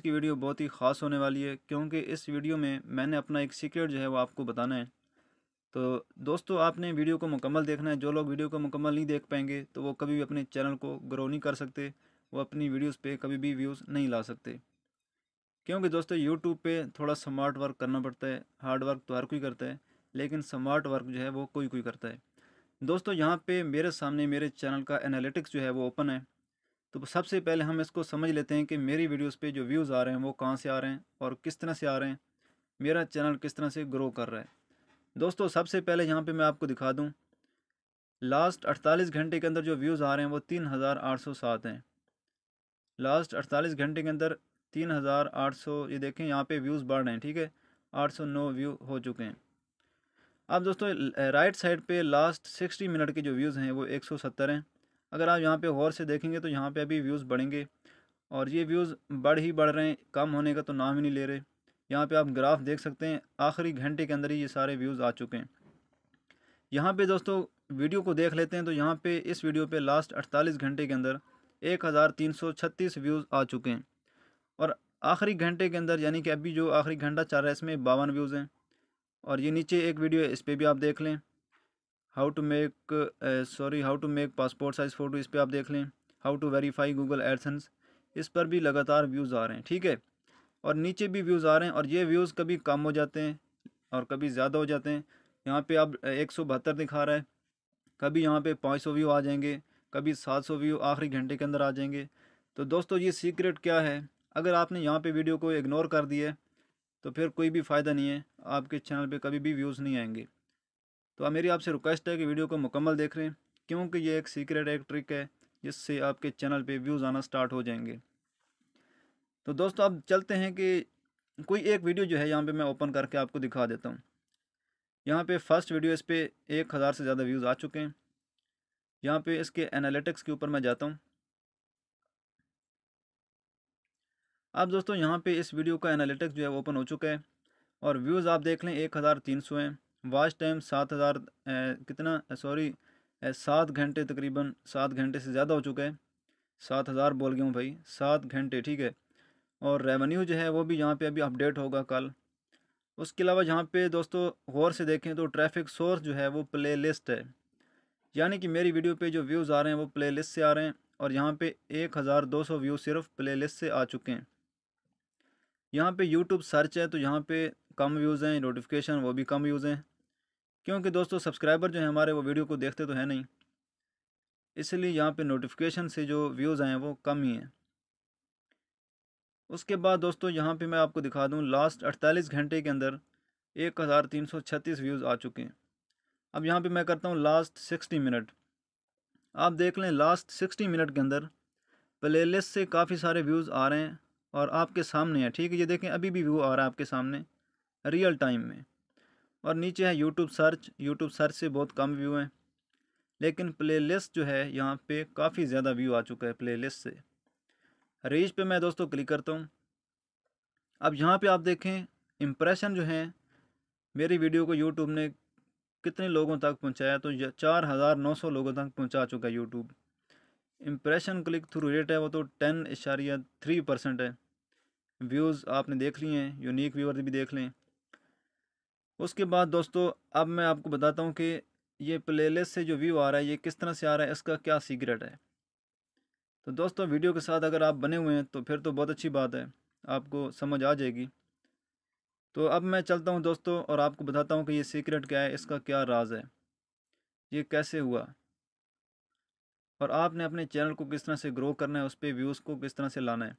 की वीडियो बहुत ही ख़ास होने वाली है क्योंकि इस वीडियो में मैंने अपना एक सीक्रेट जो है वो आपको बताना है तो दोस्तों आपने वीडियो को मुकम्मल देखना है जो लोग वीडियो को मुकम्मल नहीं देख पाएंगे तो वो कभी भी अपने चैनल को ग्रो नहीं कर सकते वो अपनी वीडियोस पे कभी भी व्यूज़ नहीं ला सकते क्योंकि दोस्तों यूट्यूब पे थोड़ा स्मार्ट वर्क करना पड़ता है हार्ड वर्क तो हर कोई करता है लेकिन स्मार्ट वर्क जो है वो कोई कोई करता है दोस्तों यहाँ पे मेरे सामने मेरे चैनल का एनालिटिक्स जो है वो ओपन है तो सबसे पहले हम इसको समझ लेते हैं कि मेरी वीडियोस पे जो व्यूज़ आ रहे हैं वो कहाँ से आ रहे हैं और किस तरह से आ रहे हैं मेरा चैनल किस तरह से ग्रो कर रहा है दोस्तों सबसे पहले यहाँ पे मैं आपको दिखा दूँ लास्ट 48 घंटे के अंदर जो व्यूज़ आ रहे हैं वो 3807 हैं लास्ट 48 घंटे के अंदर 3800 ये देखें यहाँ पे व्यूज़ बढ़ रहे हैं ठीक है 809 व्यू हो चुके हैं अब दोस्तों राइट साइड पे लास्ट 60 मिनट के जो व्यूज़ हैं वो 170 हैं अगर आप यहाँ पे गौर से देखेंगे तो यहाँ पे अभी व्यूज़ बढ़ेंगे और ये व्यूज़ बढ़ ही बढ़ रहे हैं कम होने का तो नाम ही नहीं ले रहे यहाँ पे आप ग्राफ देख सकते हैं आखिरी घंटे के अंदर ही ये सारे व्यूज़ आ चुके हैं यहाँ पे दोस्तों वीडियो को देख लेते हैं तो यहाँ पे इस वीडियो पे लास्ट 48 घंटे के अंदर एक व्यूज़ आ चुके हैं और आखिरी घंटे के अंदर यानी कि अभी जो आखिरी घंटा चल रहा है इसमें बावन व्यूज़ हैं और ये नीचे एक वीडियो है इस पर भी आप देख लें how to make sorry how to make passport size photo इस पर आप देख लें how to verify Google AdSense इस पर भी लगातार व्यूज़ आ रहे हैं ठीक है और नीचे भी व्यूज़ आ रहे हैं और ये व्यूज़ कभी कम हो जाते हैं और कभी ज़्यादा हो जाते हैं यहाँ पे आप एक सौ बहत्तर दिखा रहा है कभी यहाँ पे पाँच सौ व्यू आ जाएंगे कभी सात सौ व्यू आखिरी घंटे के अंदर आ जाएंगे तो दोस्तों ये सीक्रेट क्या है अगर आपने यहाँ पे वीडियो को इग्नोर कर दिया तो फिर कोई भी फ़ायदा नहीं है आपके चैनल पे कभी भी व्यूज़ नहीं आएंगे तो आप मेरी आपसे रिक्वेस्ट है कि वीडियो को मुकम्मल देख रहे हैं क्योंकि ये एक सीक्रेट एक ट्रिक है जिससे आपके चैनल पे व्यूज़ आना स्टार्ट हो जाएंगे तो दोस्तों अब चलते हैं कि कोई एक वीडियो जो है यहाँ पे मैं ओपन करके आपको दिखा देता हूँ यहाँ पे फर्स्ट वीडियो इस पर एक हज़ार से ज़्यादा व्यूज़ आ चुके हैं यहाँ पे इसके एनालिटिक्स के ऊपर मैं जाता हूँ अब दोस्तों यहाँ पे इस वीडियो का एनालिटिक्स जो है ओपन हो चुका है और व्यूज़ आप देख लें एक हज़ार तीन सौ हैं वॉच टाइम सात हज़ार कितना सॉरी सात घंटे तकरीबन सात घंटे से ज़्यादा हो चुका है सात हज़ार बोल गया हूँ भाई सात घंटे ठीक है और रेवेन्यू जो है वो भी यहाँ पे अभी अपडेट होगा कल उसके अलावा यहाँ पे दोस्तों गौर से देखें तो ट्रैफिक सोर्स जो है वो प्ले लिस्ट है यानी कि मेरी वीडियो पर जो व्यूज़ आ रहे हैं वो प्ले लिस्ट से आ रहे हैं और यहाँ पर एक हज़ार दो सौ व्यू सिर्फ प्ले लिस्ट से आ चुके हैं यहाँ पे यूट्यूब सर्च है तो यहाँ पे कम व्यूज़ हैं नोटिफिकेशन वो भी कम व्यूज़ हैं क्योंकि दोस्तों सब्सक्राइबर जो है हमारे वो वीडियो को देखते तो है नहीं इसलिए यहाँ पे नोटिफिकेशन से जो व्यूज़ आए हैं वो कम ही हैं उसके बाद दोस्तों यहाँ पे मैं आपको दिखा दूँ लास्ट अड़तालीस घंटे के अंदर एक हज़ार तीन सौ छत्तीस व्यूज़ आ चुके हैं अब यहाँ पे मैं करता हूँ लास्ट सिक्सटी मिनट आप देख लें लास्ट सिक्सटी मिनट के अंदर प्ले से काफ़ी सारे व्यूज़ आ रहे हैं और आपके सामने हैं ठीक है ये देखें अभी भी व्यू आ रहा है आपके सामने रियल टाइम में और नीचे है यूट्यूब सर्च यूट्यूब सर्च से बहुत कम व्यू हैं लेकिन प्लेलिस्ट जो है यहाँ पे काफ़ी ज़्यादा व्यू आ चुका है प्लेलिस्ट से रेज पे मैं दोस्तों क्लिक करता हूँ अब यहाँ पे आप देखें इम्प्रेशन जो हैं मेरी वीडियो को यूट्यूब ने कितने लोगों तक पहुँचाया तो चार हज़ार नौ सौ लोगों तक पहुँचा चुका है YouTube impression click through rate है वो तो टेन इशारिया थ्री परसेंट है व्यूज़ आपने देख लिए हैं यूनिक व्यूअर भी देख लें उसके बाद दोस्तों अब मैं आपको बताता हूँ कि ये प्लेलिस्ट से जो व्यू आ रहा है ये किस तरह से आ रहा है इसका क्या सीक्रेट है तो दोस्तों वीडियो के साथ अगर आप बने हुए हैं तो फिर तो बहुत अच्छी बात है आपको समझ आ जाएगी तो अब मैं चलता हूँ दोस्तों और आपको बताता हूँ कि ये सीक्रेट क्या है इसका क्या राज है ये कैसे हुआ और आपने अपने चैनल को किस तरह से ग्रो करना है उस पर व्यूज़ को किस तरह से लाना है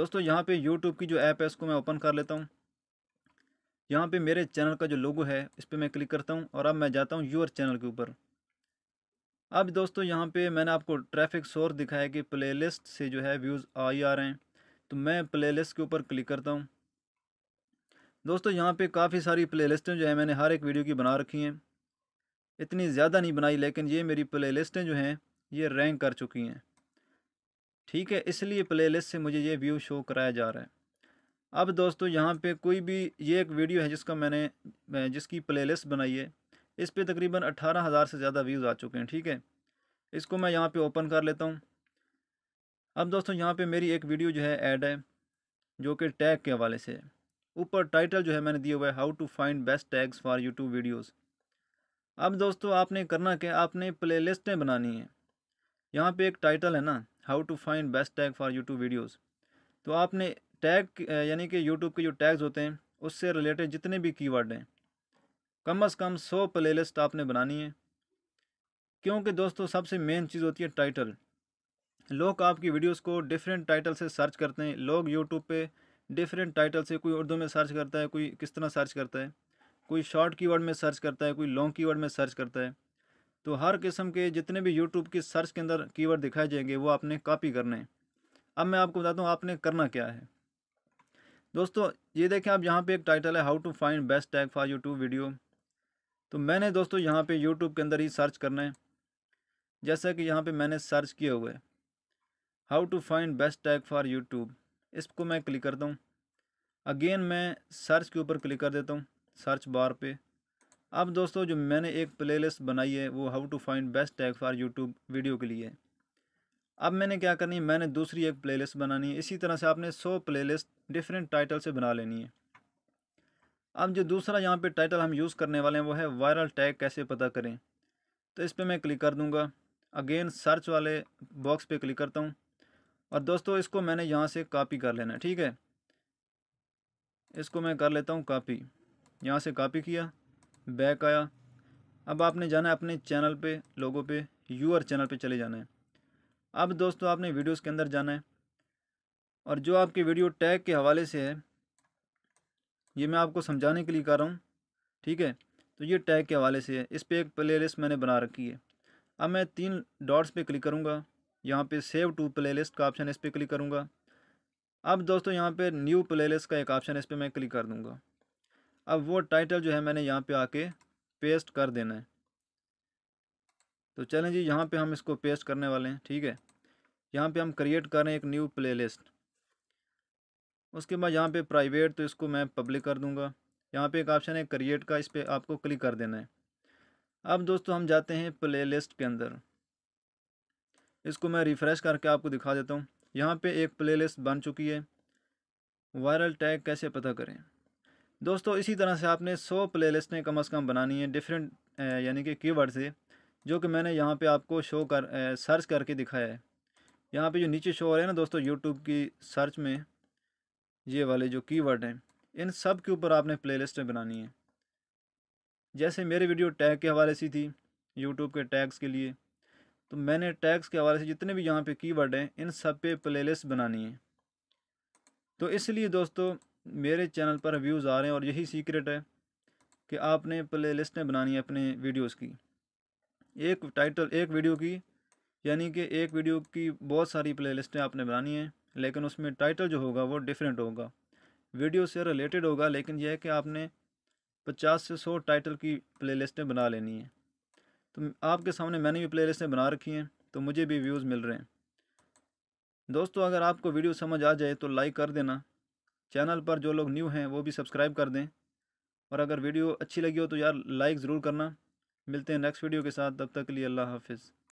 दोस्तों यहाँ पे यूट्यूब की जो ऐप है उसको मैं ओपन कर लेता हूँ यहाँ पे मेरे चैनल का जो लोगो है इस पर मैं क्लिक करता हूँ और अब मैं जाता हूँ यूर चैनल के ऊपर अब दोस्तों यहाँ पे मैंने आपको ट्रैफिक सोर्स दिखाया कि प्लेलिस्ट से जो है व्यूज़ आ ही आ रहे हैं तो मैं प्लेलिस्ट के ऊपर क्लिक करता हूँ दोस्तों यहाँ पे काफ़ी सारी प्ले जो है मैंने हर एक वीडियो की बना रखी हैं इतनी ज़्यादा नहीं बनाई लेकिन ये मेरी प्ले जो हैं ये रैंक कर चुकी हैं ठीक है इसलिए प्लेलिस्ट से मुझे ये व्यू शो कराया जा रहा है अब दोस्तों यहाँ पे कोई भी ये एक वीडियो है जिसका मैंने जिसकी प्लेलिस्ट बनाई है इस पर तकरीबन अट्ठारह हज़ार से ज़्यादा व्यूज़ आ चुके हैं ठीक है इसको मैं यहाँ पे ओपन कर लेता हूँ अब दोस्तों यहाँ पे मेरी एक वीडियो जो है ऐड है जो कि टैग के हवाले से है ऊपर टाइटल जो है मैंने दिया हुआ है how to find best tags for YouTube videos अब दोस्तों आपने करना क्या आपने प्ले लिस्टें बनानी है यहाँ पर एक टाइटल है ना how to find best tag for YouTube videos तो आपने टैग यानी कि यूट्यूब के जो टैग्स होते हैं उससे रिलेटेड जितने भी कीवर्ड हैं कम अज़ कम सौ प्ले लिस्ट आपने बनानी है क्योंकि दोस्तों सबसे मेन चीज़ होती है टाइटल लोग आपकी वीडियोस को डिफरेंट टाइटल से सर्च करते हैं लोग यूट्यूब पे डिफरेंट टाइटल से कोई उर्दू में सर्च करता है कोई किस तरह सर्च करता है कोई शॉर्ट कीवर्ड में सर्च करता है कोई लॉन्ग कीवर्ड में सर्च करता है तो हर किस्म के जितने भी यूट्यूब की सर्च के अंदर कीवर्ड दिखाए जाएंगे वो आपने कापी करने हैं अब मैं आपको बताता हूँ आपने करना क्या है दोस्तों ये देखें आप यहाँ पे एक टाइटल है how to find best tag for YouTube video तो मैंने दोस्तों यहाँ पे यूट्यूब के अंदर ही सर्च करना है जैसा कि यहाँ पे मैंने सर्च किए हुए how to find best tag for YouTube इसको मैं क्लिक करता हूँ अगेन मैं सर्च के ऊपर क्लिक कर देता हूँ सर्च बार पे अब दोस्तों जो मैंने एक प्ले बनाई है वो how to find best tag for YouTube video के लिए अब मैंने क्या करनी है मैंने दूसरी एक प्लेलिस्ट बनानी है इसी तरह से आपने सौ प्लेलिस्ट डिफरेंट टाइटल से बना लेनी है अब जो दूसरा यहाँ पे टाइटल हम यूज़ करने वाले हैं वो है वायरल टैग कैसे पता करें तो इस पर मैं क्लिक कर दूँगा अगेन सर्च वाले बॉक्स पे क्लिक करता हूँ और दोस्तों इसको मैंने यहाँ से कापी कर लेना है ठीक है इसको मैं कर लेता हूँ कापी यहाँ से कापी किया बैक आया अब आपने जाना है अपने चैनल पे लोगों पे यूअर चैनल पे चले जाना है अब दोस्तों आपने वीडियोस के अंदर जाना है और जो आपकी वीडियो टैग के हवाले से है ये मैं आपको समझाने के लिए कर रहा हूँ ठीक है तो ये टैग के हवाले से है इस पर एक प्ले मैंने बना रखी है अब मैं तीन डॉट्स पर क्लिक करूँगा यहाँ पर सेव टू प्ले का ऑप्शन इस पर क्लिक करूँगा अब दोस्तों यहाँ पे न्यू प्लेलिस्ट का एक ऑप्शन इस पर मैं क्लिक कर दूँगा अब वो टाइटल जो है मैंने यहाँ पे आके पेस्ट कर देना है तो चलें जी यहाँ पे हम इसको पेस्ट करने वाले हैं ठीक है यहाँ पे हम क्रिएट कर रहे हैं एक न्यू प्लेलिस्ट उसके बाद यहाँ पे प्राइवेट तो इसको मैं पब्लिक कर दूँगा यहाँ पे एक ऑप्शन है क्रिएट का इस पर आपको क्लिक कर देना है अब दोस्तों हम जाते हैं प्ले के अंदर इसको मैं रिफ़्रेश करके आपको दिखा देता हूँ यहाँ पर एक प्ले बन चुकी है वायरल टैग कैसे पता करें दोस्तों इसी तरह से आपने सौ प्लेलिस्टें कम अज़ कम बनानी है डिफरेंट यानी कि कीवर्ड से जो कि मैंने यहाँ पे आपको शो कर ए, सर्च करके दिखाया है यहाँ पे जो नीचे शो हो रहे हैं ना दोस्तों यूट्यूब की सर्च में ये वाले जो कीवर्ड हैं इन सब के ऊपर आपने प्लेलिस्टें बनानी है जैसे मेरे वीडियो टैग के हवाले से थी यूट्यूब के टैग्स के लिए तो मैंने टैग्स के हवाले से जितने भी यहाँ पे कीवर्ड हैं इन सब पे प्ले बनानी है तो इसलिए दोस्तों मेरे चैनल पर व्यूज़ आ रहे हैं और यही सीक्रेट है कि आपने प्ले लिस्टें बनानी है अपने वीडियोस की एक टाइटल एक वीडियो की यानी कि एक वीडियो की बहुत सारी प्लेलिस्टें आपने बनानी हैं लेकिन उसमें टाइटल जो होगा वो डिफरेंट होगा वीडियो से रिलेटेड होगा लेकिन यह है कि आपने पचास से सौ टाइटल की प्लेलिस्टें बना लेनी हैं तो आपके सामने मैंने भी प्लेलिस्टें बना रखी हैं तो मुझे भी व्यूज़ मिल रहे हैं दोस्तों अगर आपको वीडियो समझ आ जाए तो लाइक कर देना चैनल पर जो लोग न्यू हैं वो भी सब्सक्राइब कर दें और अगर वीडियो अच्छी लगी हो तो यार लाइक ज़रूर करना मिलते हैं नेक्स्ट वीडियो के साथ तब तक के लिए अल्लाह हाफिज़